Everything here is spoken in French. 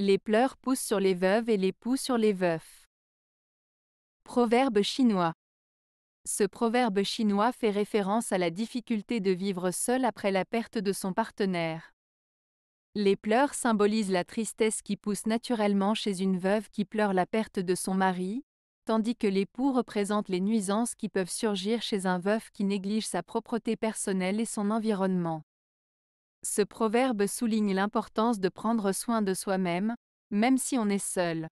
Les pleurs poussent sur les veuves et les poux sur les veufs. Proverbe chinois. Ce proverbe chinois fait référence à la difficulté de vivre seul après la perte de son partenaire. Les pleurs symbolisent la tristesse qui pousse naturellement chez une veuve qui pleure la perte de son mari, tandis que l'époux représentent les nuisances qui peuvent surgir chez un veuf qui néglige sa propreté personnelle et son environnement. Ce proverbe souligne l'importance de prendre soin de soi-même, même si on est seul.